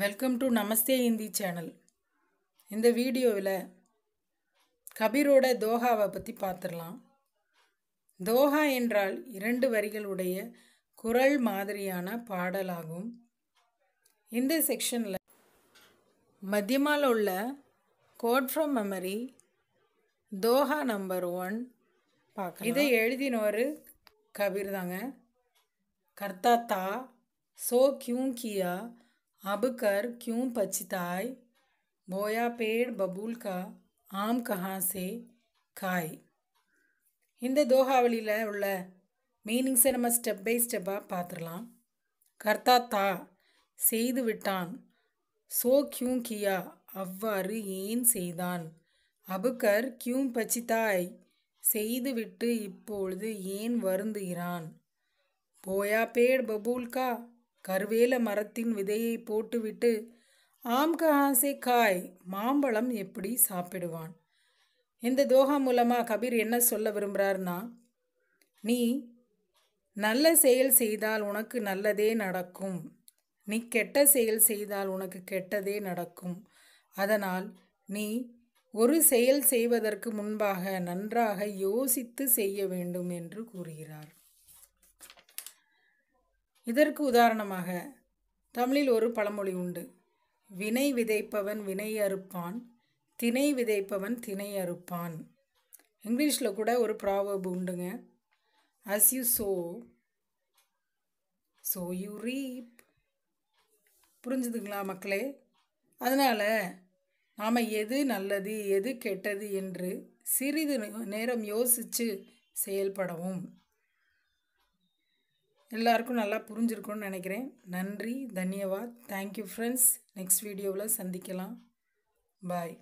welcome to Namaste Hindi channel இந்த வீடியோவில் கபீரோட தோஹாவை பற்றி பார்த்துடலாம் தோஹா என்றால் இரண்டு வரிகளுடைய குரல் மாதிரியான பாடலாகும் இந்த செக்ஷனில் மத்தியமால் உள்ள quote from memory doha number one பார்க்க இதை எழுதினவர் கபீர் தாங்க கர்த்தா தா சோ கியூங்கியா கியா अब कर क्यों पछताए बोया पेड़ बबूल का ஆம் கஹாசே காய் இந்த தோஹாவளியில் உள்ள மீனிங்ஸை நம்ம ஸ்டெப் பை ஸ்டெப்பாக பார்த்துடலாம் கர்த்தா தா செய்து விட்டான் சோ கியூ கியா அவ்வாறு ஏன் செய்தான் அபுக்கர் கியூ பச்சிதாய் செய்துவிட்டு இப்பொழுது ஏன் வருந்துகிறான் போயா பேட் பபூல்கா கருவேல மரத்தின் விதையை போட்டுவிட்டு ஆம் காய் மாம்பழம் எப்படி சாப்பிடுவான் இந்த தோகா மூலமாக கபீர் என்ன சொல்ல விரும்புகிறாருன்னா நீ நல்ல செயல் செய்தால் உனக்கு நல்லதே நடக்கும் நீ கெட்ட செயல் செய்தால் உனக்கு கெட்டதே நடக்கும் அதனால் நீ ஒரு செயல் செய்வதற்கு முன்பாக நன்றாக யோசித்து செய்ய வேண்டும் என்று கூறுகிறார் இதற்கு உதாரணமாக தமிழில் ஒரு பழமொழி உண்டு வினை விதைப்பவன் வினை அறுப்பான் திணை விதைப்பவன் திணை அறுப்பான் இங்கிலீஷில் கூட ஒரு ப்ராவர்ப் உண்டுங்க as you sow so you reap புரிஞ்சுதுங்களா மக்களே அதனால் நாம் எது நல்லது எது கெட்டது என்று சிறிது நேரம் யோசித்து செயல்படவும் எல்லாருக்கும் நல்லா புரிஞ்சிருக்கும்னு நினைக்கிறேன் நன்றி தன்யவாத் தேங்க்யூ ஃப்ரெண்ட்ஸ் நெக்ஸ்ட் வீடியோவில் சந்திக்கலாம் பாய்